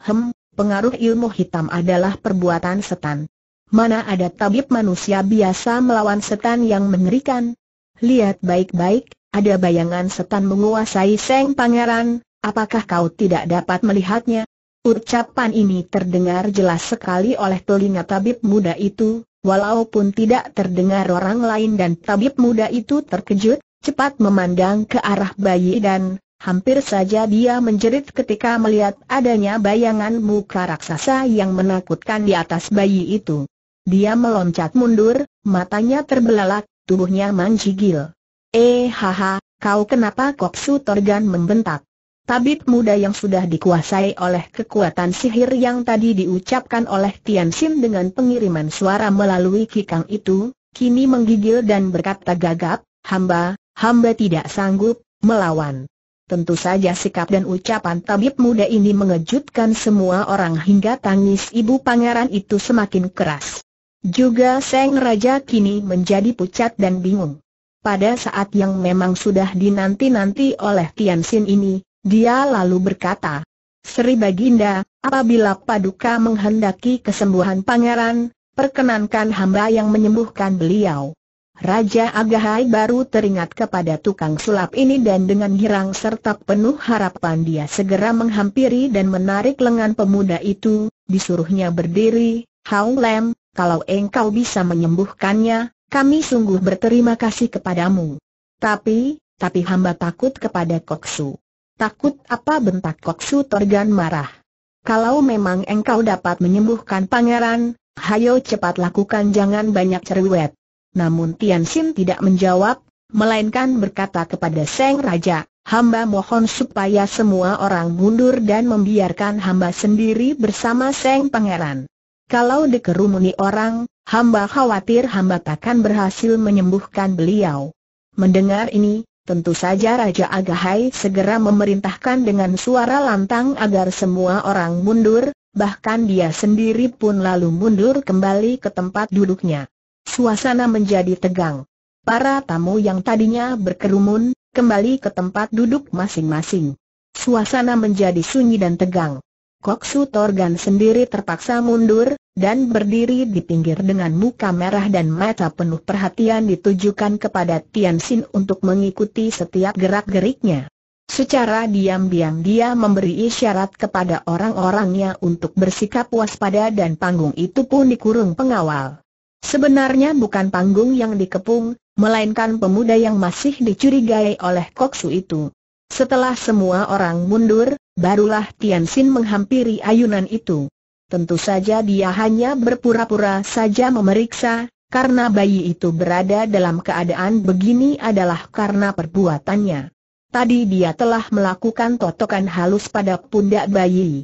Hem, pengaruh ilmu hitam adalah perbuatan setan. Mana ada tabib manusia biasa melawan setan yang mengerikan? Lihat baik-baik, ada bayangan setan menguasai Seng Pangeran, apakah kau tidak dapat melihatnya? Ucapan ini terdengar jelas sekali oleh telinga tabib muda itu, walaupun tidak terdengar orang lain dan tabib muda itu terkejut, cepat memandang ke arah bayi dan, Hampir saja dia menjerit ketika melihat adanya bayangan muka raksasa yang menakutkan di atas bayi itu. Dia meloncat mundur, matanya terbelalak, tubuhnya manjigil. Eh haha, kau kenapa Kopsu Torgan membentak? Tabib muda yang sudah dikuasai oleh kekuatan sihir yang tadi diucapkan oleh Tian Sim dengan pengiriman suara melalui kikang itu, kini menggigil dan berkata gagap, hamba, hamba tidak sanggup, melawan. Tentu saja sikap dan ucapan tabib muda ini mengejutkan semua orang hingga tangis ibu pangeran itu semakin keras. Juga Seng Raja kini menjadi pucat dan bingung. Pada saat yang memang sudah dinanti-nanti oleh Tian Xin ini, dia lalu berkata, Sri Baginda, apabila Paduka menghendaki kesembuhan pangeran, perkenankan hamba yang menyembuhkan beliau. Raja Agahai baru teringat kepada tukang sulap ini dan dengan girang serta penuh harapan dia segera menghampiri dan menarik lengan pemuda itu, disuruhnya berdiri, Hao Lem, kalau engkau bisa menyembuhkannya, kami sungguh berterima kasih kepadamu. Tapi, tapi hamba takut kepada Koksu. Takut apa bentak Koksu Torgan marah. Kalau memang engkau dapat menyembuhkan pangeran, hayo cepat lakukan jangan banyak cerewet. Namun Tian Xin tidak menjawab, melainkan berkata kepada Seng Raja, hamba mohon supaya semua orang mundur dan membiarkan hamba sendiri bersama Seng Pangeran. Kalau dikerumuni orang, hamba khawatir hamba takkan berhasil menyembuhkan beliau. Mendengar ini, Tentu saja Raja Agahai segera memerintahkan dengan suara lantang agar semua orang mundur, bahkan dia sendiri pun lalu mundur kembali ke tempat duduknya. Suasana menjadi tegang. Para tamu yang tadinya berkerumun, kembali ke tempat duduk masing-masing. Suasana menjadi sunyi dan tegang. Kok Su Torgan sendiri terpaksa mundur, dan berdiri di pinggir dengan muka merah dan mata penuh perhatian ditujukan kepada Tian Xin untuk mengikuti setiap gerak-geriknya. Secara diam-diam dia memberi isyarat kepada orang-orangnya untuk bersikap waspada dan panggung itu pun dikurung pengawal. Sebenarnya bukan panggung yang dikepung, melainkan pemuda yang masih dicurigai oleh Koksu itu. Setelah semua orang mundur, barulah Tianxin menghampiri ayunan itu. Tentu saja dia hanya berpura-pura saja memeriksa, karena bayi itu berada dalam keadaan begini adalah karena perbuatannya. Tadi dia telah melakukan totokan halus pada pundak bayi.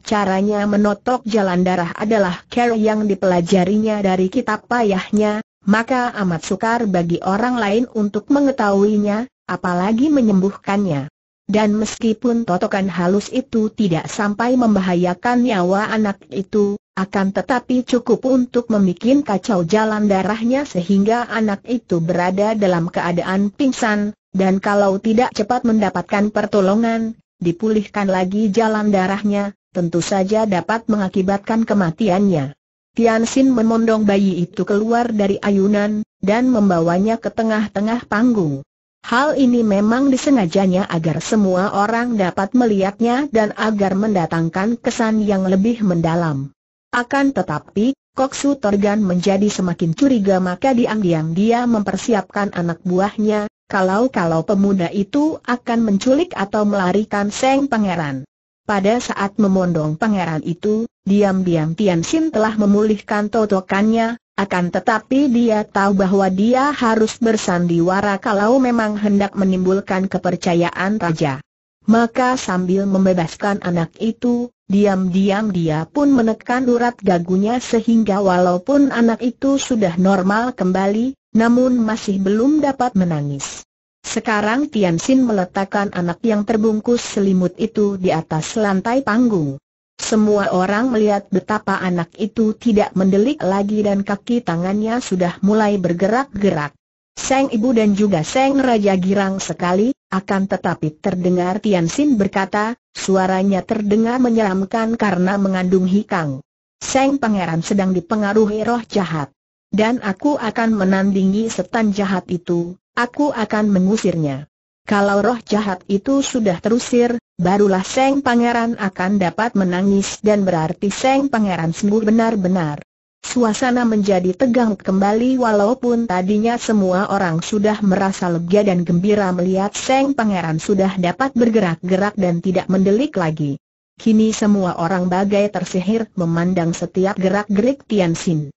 Caranya menotok jalan darah adalah cara yang dipelajarinya dari kitab payahnya, maka amat sukar bagi orang lain untuk mengetahuinya, apalagi menyembuhkannya. Dan meskipun totokan halus itu tidak sampai membahayakan nyawa anak itu, akan tetapi cukup untuk membuat kacau jalan darahnya sehingga anak itu berada dalam keadaan pingsan, dan kalau tidak cepat mendapatkan pertolongan, dipulihkan lagi jalan darahnya, tentu saja dapat mengakibatkan kematiannya. Tian Xin memondong bayi itu keluar dari ayunan, dan membawanya ke tengah-tengah panggung. Hal ini memang disengajanya agar semua orang dapat melihatnya dan agar mendatangkan kesan yang lebih mendalam. Akan tetapi, Koksu Torgan menjadi semakin curiga maka diam-diam dia mempersiapkan anak buahnya, kalau-kalau pemuda itu akan menculik atau melarikan Seng Pangeran. Pada saat memondong pangeran itu, diam-diam Tian Xin telah memulihkan totokannya, akan tetapi dia tahu bahwa dia harus bersandiwara kalau memang hendak menimbulkan kepercayaan raja. Maka sambil membebaskan anak itu, diam-diam dia pun menekan urat dagunya sehingga walaupun anak itu sudah normal kembali, namun masih belum dapat menangis. Sekarang Tian Xin meletakkan anak yang terbungkus selimut itu di atas lantai panggung. Semua orang melihat betapa anak itu tidak mendelik lagi dan kaki tangannya sudah mulai bergerak-gerak. Seng ibu dan juga Seng Raja girang sekali, akan tetapi terdengar Tian Xin berkata, suaranya terdengar menyeramkan karena mengandung hikang. Seng pangeran sedang dipengaruhi roh jahat. Dan aku akan menandingi setan jahat itu, Aku akan mengusirnya. Kalau roh jahat itu sudah terusir, barulah Seng Pangeran akan dapat menangis dan berarti Seng Pangeran sembuh benar-benar. Suasana menjadi tegang kembali walaupun tadinya semua orang sudah merasa lega dan gembira melihat Seng Pangeran sudah dapat bergerak-gerak dan tidak mendelik lagi. Kini semua orang bagai tersihir memandang setiap gerak-gerik Tian Xin.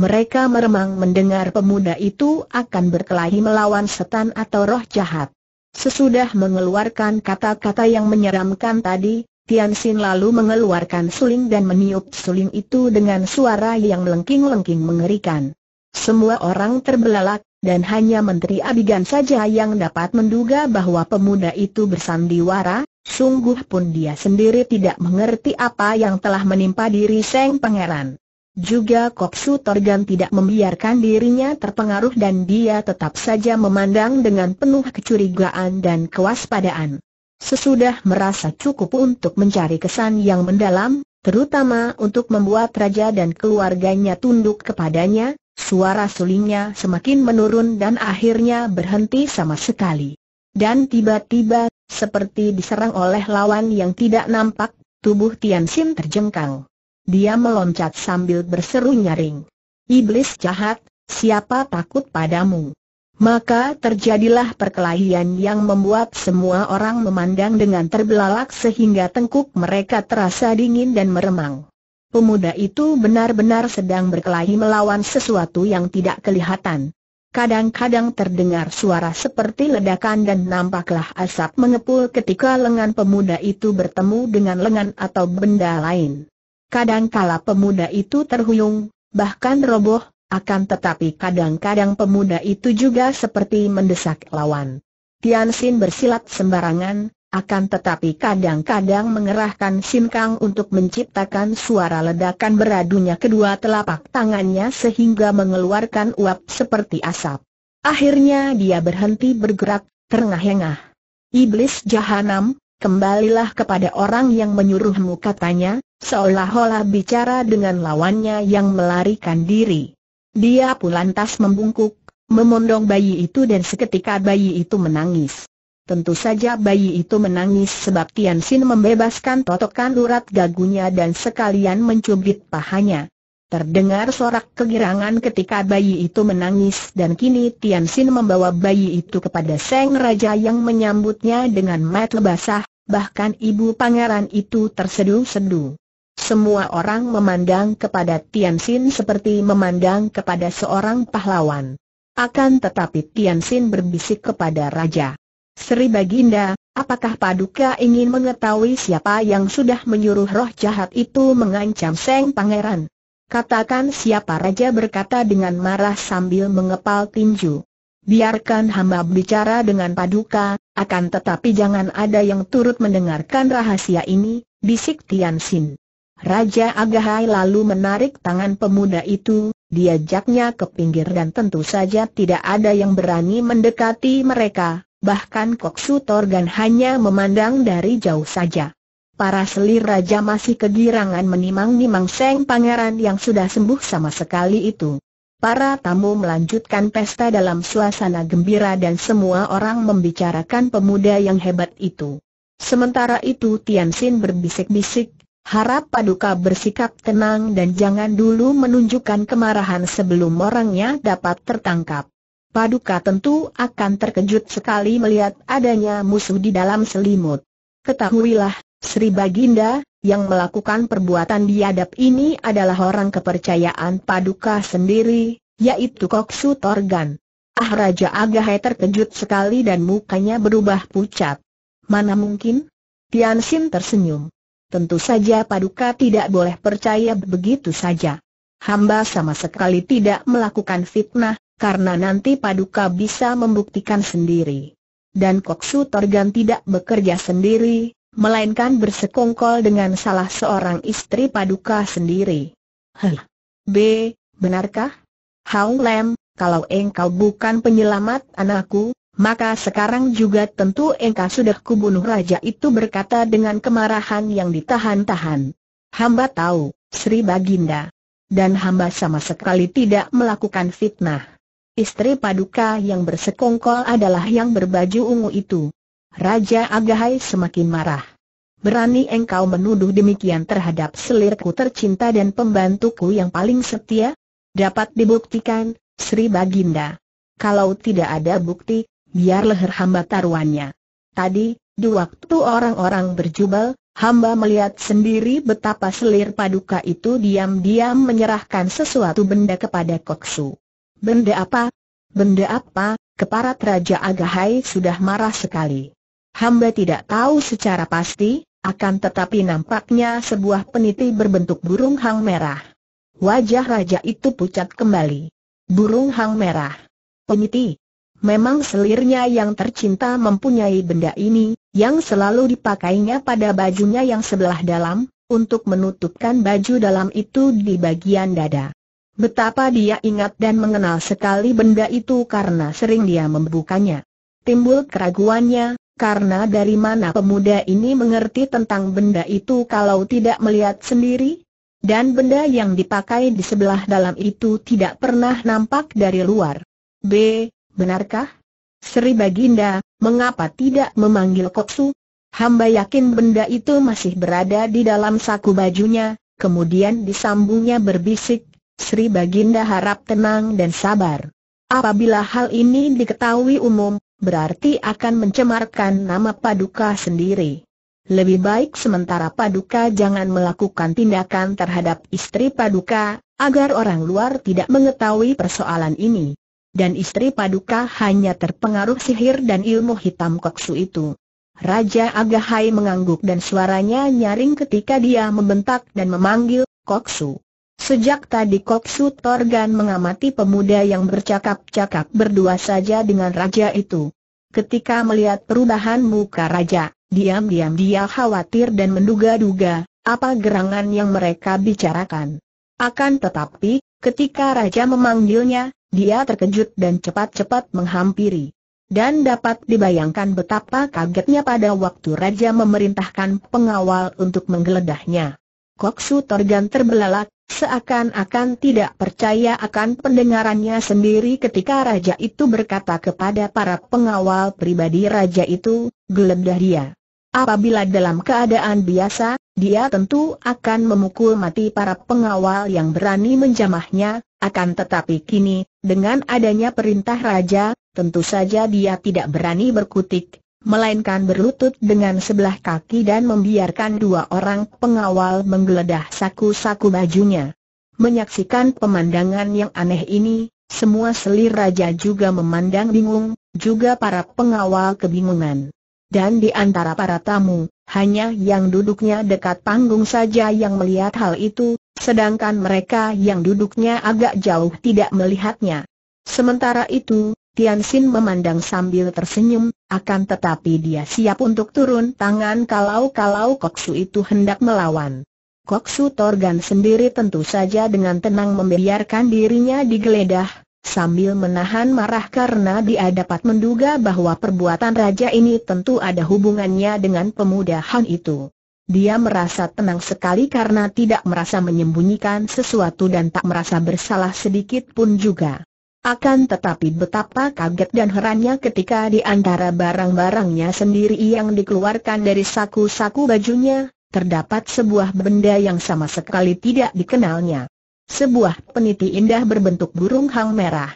Mereka meremang mendengar pemuda itu akan berkelahi melawan setan atau roh jahat. Sesudah mengeluarkan kata-kata yang menyeramkan tadi, Tian Xin lalu mengeluarkan suling dan meniup suling itu dengan suara yang lengking lengking mengerikan. Semua orang terbelalak, dan hanya Menteri Abigan saja yang dapat menduga bahwa pemuda itu bersandiwara, sungguh pun dia sendiri tidak mengerti apa yang telah menimpa diri Seng Pangeran. Juga Su Torgan tidak membiarkan dirinya terpengaruh dan dia tetap saja memandang dengan penuh kecurigaan dan kewaspadaan. Sesudah merasa cukup untuk mencari kesan yang mendalam, terutama untuk membuat raja dan keluarganya tunduk kepadanya, suara sulingnya semakin menurun dan akhirnya berhenti sama sekali. Dan tiba-tiba, seperti diserang oleh lawan yang tidak nampak, tubuh Tian Xin terjengkang dia meloncat sambil berseru nyaring. Iblis jahat, siapa takut padamu? Maka terjadilah perkelahian yang membuat semua orang memandang dengan terbelalak sehingga tengkuk mereka terasa dingin dan meremang. Pemuda itu benar-benar sedang berkelahi melawan sesuatu yang tidak kelihatan. Kadang-kadang terdengar suara seperti ledakan dan nampaklah asap mengepul ketika lengan pemuda itu bertemu dengan lengan atau benda lain. Kadangkala pemuda itu terhuyung, bahkan roboh, akan tetapi kadang-kadang pemuda itu juga seperti mendesak lawan. Tian Xin bersilat sembarangan, akan tetapi kadang-kadang mengerahkan sinkang untuk menciptakan suara ledakan beradunya kedua telapak tangannya sehingga mengeluarkan uap seperti asap. Akhirnya dia berhenti bergerak, terengah-engah. Iblis jahanam, Kembalilah kepada orang yang menyuruhmu katanya, seolah-olah bicara dengan lawannya yang melarikan diri. Dia pun lantas membungkuk, memondong bayi itu dan seketika bayi itu menangis. Tentu saja bayi itu menangis sebab Tian Xin membebaskan totokan urat gagunya dan sekalian mencubit pahanya. Terdengar sorak kegirangan ketika bayi itu menangis dan kini Tian Xin membawa bayi itu kepada Seng Raja yang menyambutnya dengan mat basah, bahkan ibu pangeran itu terseduh-seduh. Semua orang memandang kepada Tian Xin seperti memandang kepada seorang pahlawan. Akan tetapi Tian Xin berbisik kepada Raja. Sri Baginda, apakah Paduka ingin mengetahui siapa yang sudah menyuruh roh jahat itu mengancam Seng Pangeran? Katakan siapa Raja berkata dengan marah sambil mengepal tinju biarkan hamba bicara dengan paduka, akan tetapi jangan ada yang turut mendengarkan rahasia ini, bisik Tian Xin. Raja Agahai lalu menarik tangan pemuda itu, diajaknya ke pinggir dan tentu saja tidak ada yang berani mendekati mereka, bahkan Koksu Torgan hanya memandang dari jauh saja. Para selir raja masih kegirangan menimang-nimang Seng Pangeran yang sudah sembuh sama sekali itu. Para tamu melanjutkan pesta dalam suasana gembira dan semua orang membicarakan pemuda yang hebat itu. Sementara itu Tian Xin berbisik-bisik, harap Paduka bersikap tenang dan jangan dulu menunjukkan kemarahan sebelum orangnya dapat tertangkap. Paduka tentu akan terkejut sekali melihat adanya musuh di dalam selimut. Ketahuilah, Sri Baginda, yang melakukan perbuatan biadab ini adalah orang kepercayaan Paduka sendiri, yaitu Koksu Torgan. Ah Raja Agahe terkejut sekali dan mukanya berubah pucat. Mana mungkin? Tian Xin tersenyum. Tentu saja Paduka tidak boleh percaya begitu saja. Hamba sama sekali tidak melakukan fitnah, karena nanti Paduka bisa membuktikan sendiri. Dan Koksu Torgan tidak bekerja sendiri, melainkan bersekongkol dengan salah seorang istri paduka sendiri. Hah? B. Benarkah? Hao Lem, kalau engkau bukan penyelamat anakku, maka sekarang juga tentu engkau sudah kubunuh raja itu berkata dengan kemarahan yang ditahan-tahan. Hamba tahu, Sri Baginda. Dan hamba sama sekali tidak melakukan fitnah. Istri paduka yang bersekongkol adalah yang berbaju ungu itu. Raja Agahai semakin marah. Berani engkau menuduh demikian terhadap selirku tercinta dan pembantuku yang paling setia? Dapat dibuktikan, Sri Baginda. Kalau tidak ada bukti, biar leher hamba taruhannya. Tadi, di waktu orang-orang berjubel, hamba melihat sendiri betapa selir paduka itu diam-diam menyerahkan sesuatu benda kepada Koksu. Benda apa? Benda apa? Keparat Raja Agahai sudah marah sekali. Hamba tidak tahu secara pasti, akan tetapi nampaknya sebuah peniti berbentuk burung hang merah. Wajah raja itu pucat kembali. Burung hang merah. Peniti. Memang selirnya yang tercinta mempunyai benda ini, yang selalu dipakainya pada bajunya yang sebelah dalam, untuk menutupkan baju dalam itu di bagian dada. Betapa dia ingat dan mengenal sekali benda itu karena sering dia membukanya. Timbul keraguannya, karena dari mana pemuda ini mengerti tentang benda itu kalau tidak melihat sendiri? Dan benda yang dipakai di sebelah dalam itu tidak pernah nampak dari luar. B. Benarkah? Sri Baginda, mengapa tidak memanggil Koksu? Hamba yakin benda itu masih berada di dalam saku bajunya, kemudian disambungnya berbisik, Sri Baginda harap tenang dan sabar. Apabila hal ini diketahui umum, berarti akan mencemarkan nama Paduka sendiri. Lebih baik sementara Paduka jangan melakukan tindakan terhadap istri Paduka, agar orang luar tidak mengetahui persoalan ini. Dan istri Paduka hanya terpengaruh sihir dan ilmu hitam koksu itu. Raja Agahai mengangguk dan suaranya nyaring ketika dia membentak dan memanggil, Koksu. Sejak tadi Koksu Torgan mengamati pemuda yang bercakap-cakap berdua saja dengan raja itu. Ketika melihat perubahan muka raja, diam-diam dia khawatir dan menduga-duga, apa gerangan yang mereka bicarakan. Akan tetapi, ketika raja memanggilnya, dia terkejut dan cepat-cepat menghampiri. Dan dapat dibayangkan betapa kagetnya pada waktu raja memerintahkan pengawal untuk menggeledahnya. Koksu Torgan terbelalak, seakan-akan tidak percaya akan pendengarannya sendiri ketika raja itu berkata kepada para pengawal pribadi raja itu, geledah dia. Apabila dalam keadaan biasa, dia tentu akan memukul mati para pengawal yang berani menjamahnya, akan tetapi kini, dengan adanya perintah raja, tentu saja dia tidak berani berkutik, melainkan berlutut dengan sebelah kaki dan membiarkan dua orang pengawal menggeledah saku-saku bajunya. Menyaksikan pemandangan yang aneh ini, semua selir raja juga memandang bingung, juga para pengawal kebingungan. Dan di antara para tamu, hanya yang duduknya dekat panggung saja yang melihat hal itu, sedangkan mereka yang duduknya agak jauh tidak melihatnya. Sementara itu, Tian Xin memandang sambil tersenyum, akan tetapi dia siap untuk turun tangan kalau-kalau Koksu itu hendak melawan. Koksu Torgan sendiri tentu saja dengan tenang membiarkan dirinya digeledah, sambil menahan marah karena dia dapat menduga bahwa perbuatan raja ini tentu ada hubungannya dengan pemuda Han itu. Dia merasa tenang sekali karena tidak merasa menyembunyikan sesuatu dan tak merasa bersalah sedikit pun juga. Akan tetapi betapa kaget dan herannya ketika di antara barang-barangnya sendiri yang dikeluarkan dari saku-saku bajunya, terdapat sebuah benda yang sama sekali tidak dikenalnya. Sebuah peniti indah berbentuk burung hang merah.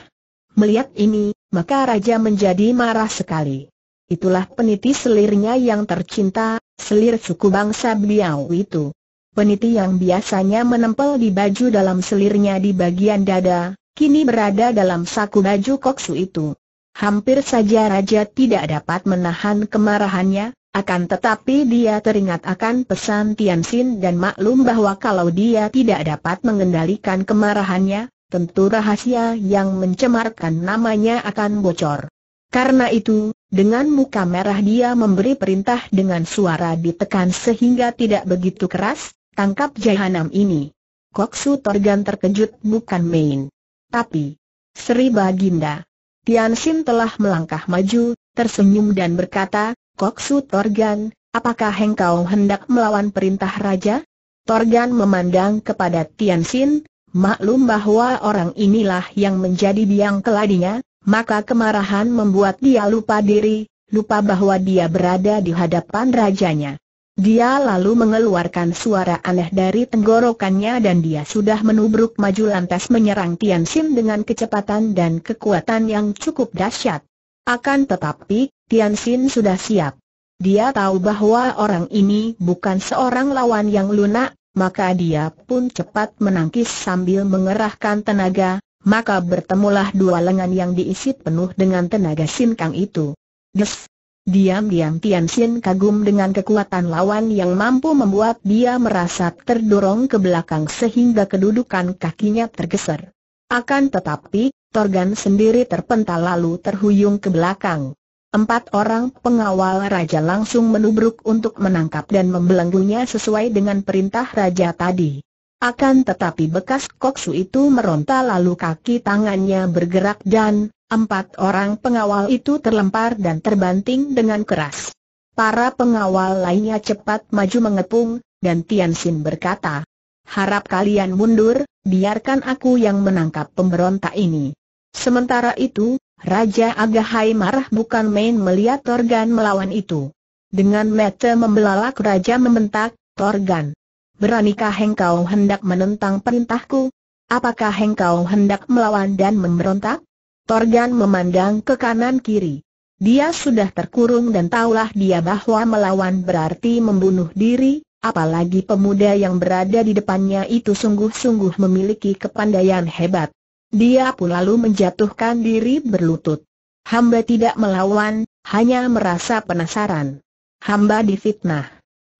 Melihat ini, maka Raja menjadi marah sekali. Itulah peniti selirnya yang tercinta, selir suku bangsa Biau itu. Peniti yang biasanya menempel di baju dalam selirnya di bagian dada, kini berada dalam saku baju koksu itu. Hampir saja Raja tidak dapat menahan kemarahannya, akan tetapi dia teringat akan pesan Tian dan maklum bahwa kalau dia tidak dapat mengendalikan kemarahannya, tentu rahasia yang mencemarkan namanya akan bocor. Karena itu, dengan muka merah dia memberi perintah dengan suara ditekan sehingga tidak begitu keras, tangkap jahanam ini. Koksu Torgan terkejut bukan main. Tapi, Sri Baginda, Tian Xin telah melangkah maju, tersenyum dan berkata, Koksu Torgan, apakah engkau hendak melawan perintah Raja? Torgan memandang kepada Tian Xin, maklum bahwa orang inilah yang menjadi biang keladinya, maka kemarahan membuat dia lupa diri, lupa bahwa dia berada di hadapan rajanya. Dia lalu mengeluarkan suara aneh dari tenggorokannya dan dia sudah menubruk maju lantas menyerang Tian Xin dengan kecepatan dan kekuatan yang cukup dahsyat. Akan tetapi, Tian Xin sudah siap. Dia tahu bahwa orang ini bukan seorang lawan yang lunak, maka dia pun cepat menangkis sambil mengerahkan tenaga, maka bertemulah dua lengan yang diisi penuh dengan tenaga Xin Kang itu. Des! Diam-diam Tian Xin kagum dengan kekuatan lawan yang mampu membuat dia merasa terdorong ke belakang sehingga kedudukan kakinya tergeser. Akan tetapi, Torgan sendiri terpental lalu terhuyung ke belakang. Empat orang pengawal raja langsung menubruk untuk menangkap dan membelenggunya sesuai dengan perintah raja tadi. Akan tetapi bekas koksu itu meronta lalu kaki tangannya bergerak dan, empat orang pengawal itu terlempar dan terbanting dengan keras. Para pengawal lainnya cepat maju mengepung, dan Tian Xin berkata, Harap kalian mundur, biarkan aku yang menangkap pemberontak ini. Sementara itu, Raja Agahai marah bukan main melihat Torgan melawan itu. Dengan mata membelalak Raja membentak, Torgan, beranikah engkau hendak menentang perintahku? Apakah engkau hendak melawan dan memberontak? Torgan memandang ke kanan kiri. Dia sudah terkurung dan tahulah dia bahwa melawan berarti membunuh diri, apalagi pemuda yang berada di depannya itu sungguh-sungguh memiliki kepandaian hebat. Dia pun lalu menjatuhkan diri berlutut. Hamba tidak melawan, hanya merasa penasaran. Hamba difitnah.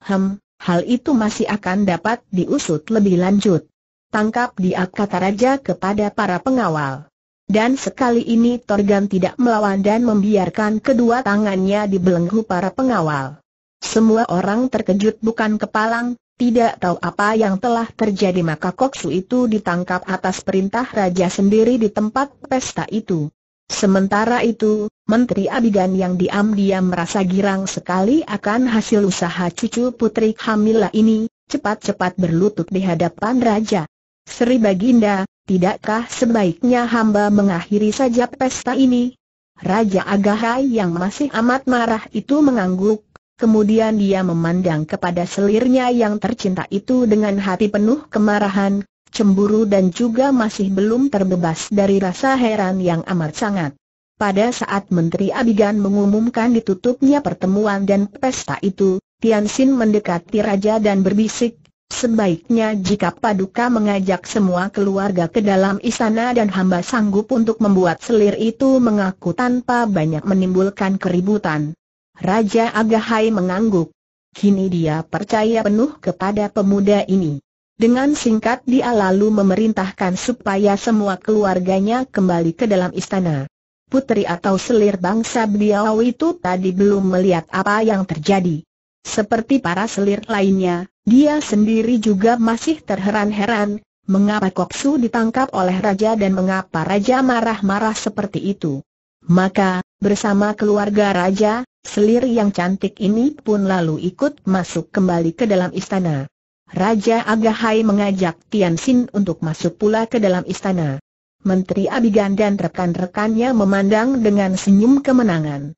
Hem, hal itu masih akan dapat diusut lebih lanjut. Tangkap dia kata raja kepada para pengawal. Dan sekali ini Torgan tidak melawan dan membiarkan kedua tangannya dibelenggu para pengawal. Semua orang terkejut bukan kepalang, tidak tahu apa yang telah terjadi maka Koksu itu ditangkap atas perintah raja sendiri di tempat pesta itu. Sementara itu, Menteri Abigan yang diam-diam merasa girang sekali akan hasil usaha cucu putri Hamila ini, cepat-cepat berlutut di hadapan Raja. Sri Baginda, tidakkah sebaiknya hamba mengakhiri saja pesta ini? Raja Agahai yang masih amat marah itu mengangguk, kemudian dia memandang kepada selirnya yang tercinta itu dengan hati penuh kemarahan, cemburu dan juga masih belum terbebas dari rasa heran yang amat sangat. Pada saat Menteri Abigan mengumumkan ditutupnya pertemuan dan pesta itu, Tian mendekati raja dan berbisik, sebaiknya jika Paduka mengajak semua keluarga ke dalam istana dan hamba sanggup untuk membuat selir itu mengaku tanpa banyak menimbulkan keributan. Raja Agahai mengangguk. Kini dia percaya penuh kepada pemuda ini. Dengan singkat dia lalu memerintahkan supaya semua keluarganya kembali ke dalam istana. Putri atau selir bangsa beliau itu tadi belum melihat apa yang terjadi. Seperti para selir lainnya, dia sendiri juga masih terheran-heran, mengapa Koksu ditangkap oleh raja dan mengapa raja marah-marah seperti itu. Maka, bersama keluarga raja, selir yang cantik ini pun lalu ikut masuk kembali ke dalam istana. Raja Agahai mengajak Tian Xin untuk masuk pula ke dalam istana. Menteri Abigan dan rekan-rekannya memandang dengan senyum kemenangan.